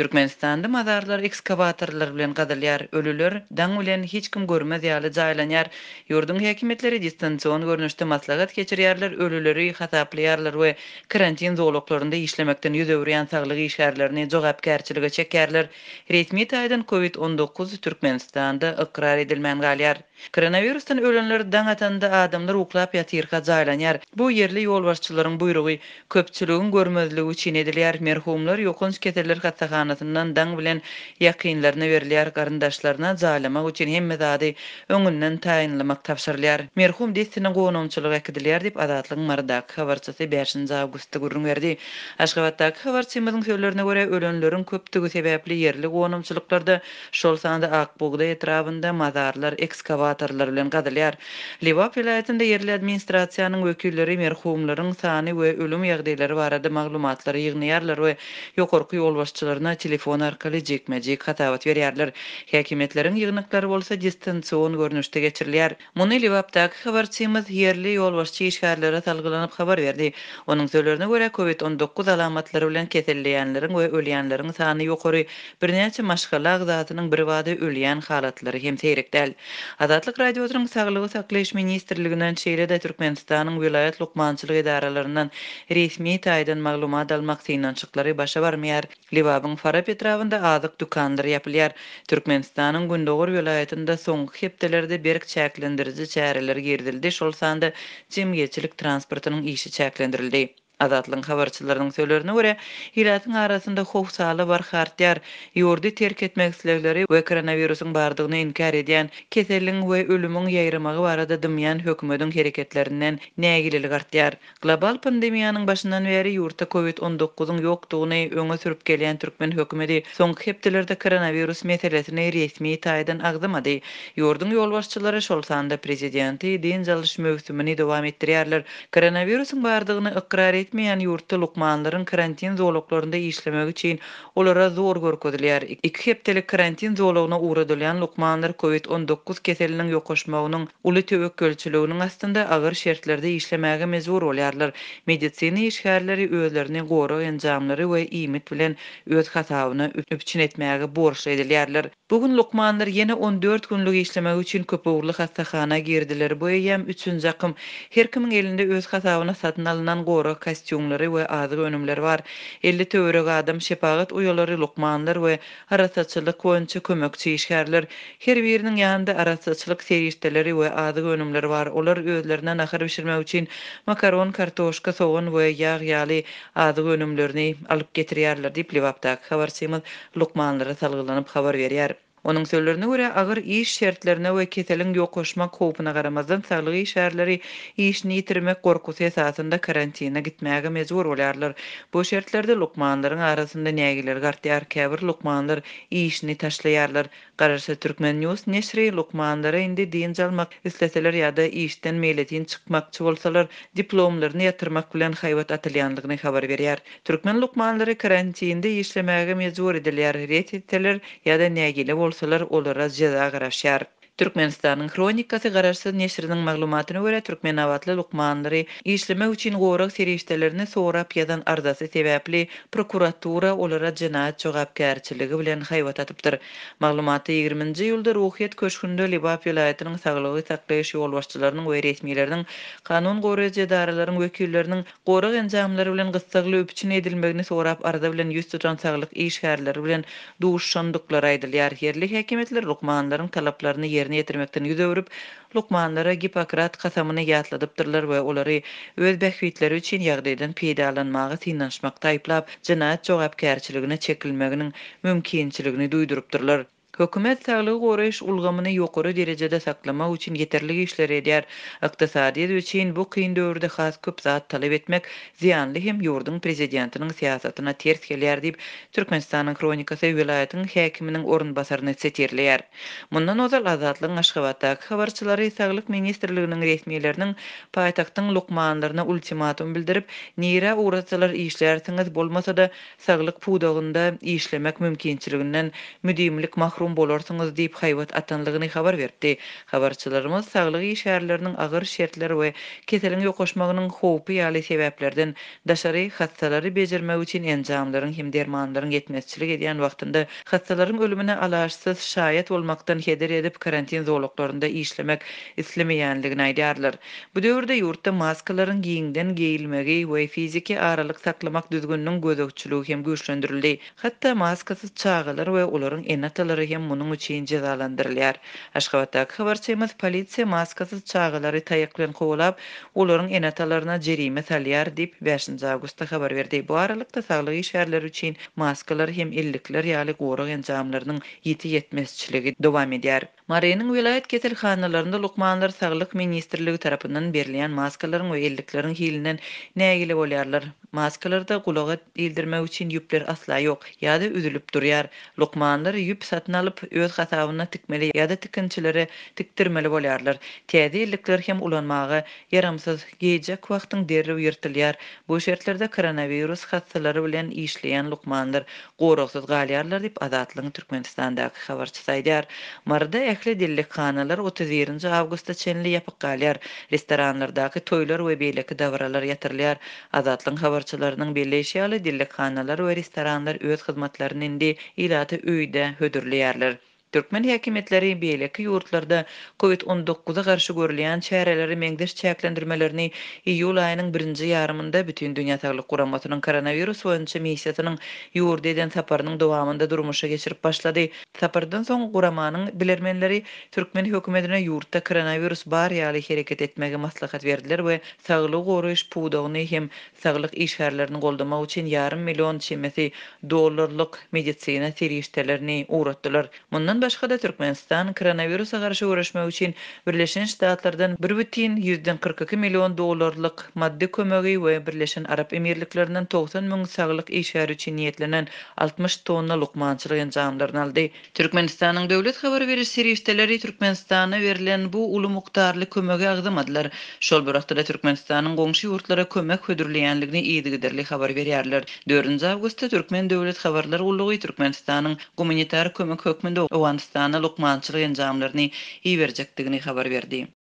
Türkmenistanda mazarlar ekskavatorlar bilen qadalyar ölüler dan bilen hiç kim görmez ýaly jaýlanýar. Ýurdun häkimetleri distansion görnüşde maslahat geçirýärler, ölüleri hataplyarlar we karantin zoologlarynda işlemekden ýüz öwrýän saglygy işgärlerini jogapkärçiligi çekerler. Resmi taydan COVID-19 Türkmenistanda ikrar edilmen galýar. Koronavirusdan ölenler atanda adamlar uklap yatirka zaylanyar. Bu yerli yolbaşçıların buyruğu köpçülüğün görmözlüğü için ediliyar. Merhumlar yokun şiketeler katakanatından dan bilen yakinlerine veriliyar. Karındaşlarına zaylama için hem medadi önünden tayinlamak tavşarlıyar. Merhum destini qonomçuluk ekidiliyar dip adatlıqın maradak. Havarçası 5. augusta gurrun verdi. Aşkavattak havarçimizin sözlerine gore, ölenlerin köptüğü sebepli yerli qonomçuluklarda şolsanda akbogda etrafında mazarlar ekskavar batırlar bilen gadylar. Liwap vilayatynda yerli administrasiýanyň wekilleri merhumlaryň sany we ölüm ýagdaýlary barada maglumatlary ýygnaýarlar we ýokarky ýol başçylaryna telefon arkaly jekmeji hatawat berýärler. Häkimetleriň ýygnaklary bolsa distansiýon görnüşde geçirilýär. Muny Liwapdaky habarçymyz yerli ýol başçy işgärlere talgylanyp habar berdi. Onuň söýlerine görä COVID-19 alamatlary bilen kesellenýänleriň we ölýänleriň sany ýokary birnäçe maşgala agzatynyň bir wada ölýän halatlary hem seýrekdel. Ada Azatlyk radiosynyň saglygy saklaýyş ministrliginden Şeýlede Türkmenistanyň vilayat hukmançylygy idaralarynyň resmi taýdan maglumat almak synyň çykları başa barmaýar. Lewabyň Fara Petrowynda adyk dükandyr ýapylýar. Türkmenistanyň Gündogur vilayatynda soňky hepdelerde berk çäklendirji çäreler girdildi. Şol sanda jemgyýetçilik transportynyň işi çäklendirildi. Azatlyň habarçylarynyň söýlerine görä, hilatyň arasynda howf saly bar hartyar, ýurdy terk etmek islegleri we koronawirusyň bardygyny inkar edýän, keselliň we ölümiň ýaýrymagy barada dymyan hökümetiň hereketlerinden nägilil gartyar. Global pandemiýanyň başyndan beri ýurtda COVID-19-yň ýokdugyny öňe sürüp gelýän türkmen hökümeti soňky hepdelerde koronawirus meselesini resmi taýdan agdymady. Ýurdun ýolbaşçylary şol sanda prezidenti Dinzalyş mögsümini dowam etdirýärler. Koronawirusyň bardygyny ikrar etmeýän yurtta lukmanlaryň karantin zoologlarynda işlemek üçin olara zor görkezdiler. 2 hepdelik karantin zoologuna uğradylan lukmanlar COVID-19 keseliniň ýokuşmagynyň uly töwekkelçiliginiň astynda agyr şertlerde işlemäge mezbur bolýarlar. Medisini işgärleri özlerini goraw enjamlary we iýmit bilen öz hatawyny üpçin etmäge borç edilýärler. Bugün lukmanlar yeni 14 günlük işlemäge üçin köp owurly hastahana girdiler. Bu ýa-da 3-nji Her kimin elinde öz hatawyny satyn alynan gorak kostiumlary we azyk önümler bar. 50 töwereg adam şepagat uyalary lukmanlar we arasatçylyk boýunça kömekçi işgärler. Her biriniň ýanynda arasatçylyk serýetleri we azyk önümler bar. Olar özlerine nahar bişirmek üçin makaron, kartoşka, soğan we ýag ýaly azyk önümlerini alyp getirýärler diýip libapdak. Habar semiz lukmanlara salgylanyp habar berýär. Onun sözlerine göre ağır iş şertlerine ve keselin yokuşma kovpuna karamazdan sağlığı işerleri işini yitirmek korkusu esasında karantina gitmeye mezur olarlar. Bu şertlerde lokmanların arasında neyiler gartiyar kevr lokmanlar işini taşlayarlar. Karışı Türkmen News neşri lukmanlara indi deyince almak isteseler ya da işten meyletin çıkmak çoğulsalar diplomlarını yatırmak bilen hayvat atalyanlığını haber veriyar. Türkmen lokmanları karantinde işlemeye mezur ediler. Retiteler ya da neyiler bolsalar olara jeda garaşýar. Türkmenistan'nyň kronikasy garaşsyz neşrinin maglumatyna görä Türkmen awatly Lukmanmyry işleme üçin gowy gorag çäreşlerini sorap ýa-dan sebäpli prokuratura olara ginaj çygarp kärçilige bilen hywatatdypdyr. Maglumatda 20-nji ýylda ruhiet köşkünde Libap ýatynyň saglygy taýdan taýdançy weleşçiläriniň we resmiýetleriniň kanun gorez edaralarynyň ökerleriniň gorag enjamlary bilen gysgaça öpüçine edilmegini sorab arda bilen 100 ýa-dan saglyk işgärleri bilen dowş şanduklar aydylar häkimetler yerine getirmekten yüz öwürip lukmanlara Hippokrat qasamyny ýatladypdyrlar we olary öz bäkwitleri üçin ýagdaýdan peýdalanmagy synlaşmakda ýaplap, jinayat jogapkärçiligine çekilmeginiň mümkinçiligini Hökümet sağlığı qoruyuş ulgamını yokuru derecede saklama üçin yetərli işler ediyar. Iqtisadi üçin bu qiyin dövrde xas köp zat talep etmek ziyanlı hem yurdun prezidentinin siyasatına ters geliyar deyip Türkmenistan'ın kronikası vilayetin hekiminin orun basarını seterliyar. Mundan ozal azatlığın aşqavatak xabarçıları sağlık ministerliğinin resmiyelerinin payitaqtın lukmanlarına ultimatum bildirib, nira uğratçılar işler tınız bolmasa da sağlık pudağında işlemek mümkinçiliğinden müdimlik mahrum bolarsınız deyip hayvat atanlığını xabar verdi. Xabarçılarımız sağlığı işarelerinin ağır şertler ve keselin yokoşmağının xoğupi yali sebeplerden daşarı xatsaları encamların hem dermanların yetmezçilik ediyen vaxtında xatsaların ölümüne alaşsız şayet olmaktan heder edip karantin zorluklarında işlemek islami Bu dövürde yurtta maskaların giyinden giyilmegi ve fiziki aralık saklamak düzgünlüğün gözü hem gözü Hatta gözü gözü gözü gözü gözü hem bunun üçin cezalandyrylar. Aşgabatda habar çymyz polisiýa maskasy çağylary taýyklan bilen olaryň enatalaryna jerime salýar dip 5-nji awgustda habar berdi. Bu aralykda saglyk işgärleri üçin maskalar hem illikler ýaly gorag enjamlarynyň ýeti ýetmezçiligi dowam edýär. Mareniň vilayat ketilhanalarynda lukmanlar saglyk ministrligi tarapyndan berilen maskalaryň we ellikleriniň hilinden näge bilen bolýarlar? maskalarda gulağa ildirme üçin yüpler asla yok. Yada üzülüp duruyar. Lokmanlar yüp satın alıp öz hatavına tikmeli ya da tikinçilere tiktirmeli bolyarlar. Tiyade illikler hem ulanmağı yaramsız geyecek vaxtın derri uyurtilyar. Bu şertlerde koronavirus hatsaları bilen işleyen lokmanlar qoruqsuz galyarlar dip azatlığın Türkmenistan'daki xavarçı saydiyar. Marada ekli dillik khanalar 31. avgusta çenli yapıq galyar. Restoranlardaki toylar ve beylaki davralar yatırlyar. Azatlığın çaralarynyň bellişli dilli khanalar we restoranlar öz hyzmatlarynyň di ilaty öýde hödürleýärler. Türkmen hekimetleri beýleki yurtlarda COVID-19-a garşy görülýän çäreleri meňdeş çäklendirmelerini iýul aýynyň 1-nji bütün dünýä taglyk guramatynyň koronavirus boýunça missiýasynyň ýurt eden saparynyň durmuşa geçirip başlady. Sapardan son guramanyň bilermenleri türkmen hökümetine yurtta koronavirus bar ýaly hereket etmegi maslahat verdiler we saglyk goruş pudawny hem saglyk işgärlerini goldamak üçin ýarym million çemesi dollarlyk medisina serişdelerini uratdylar. Mundan da Türkmenistan koronavirusa qarşı urushma üçin Birleşen Ştatlardan 142 million dollarlyk maddi kömegi we Birleşen Arab Emirliklerinden 90 min saglyk işar üçin 60 tonna lukmançylyk ýandyrdyny aldy. Türkmenistanyň döwlet habar berýiş serýistleri Türkmenistana berilen bu ulu mukdarly kömegi agdamadylar. Şol bir wagtda Türkmenistanyň gonşy ýurtlara kömek hödürleýänligini ýetgidirli habar berýärler. 4-nji awgustda Türkmen döwlet habarlar ullugy Türkmenistanyň gumanitar kömek hökmünde Stanana Lukmançyry enjamlaryny iňerjekdigini habar berdi.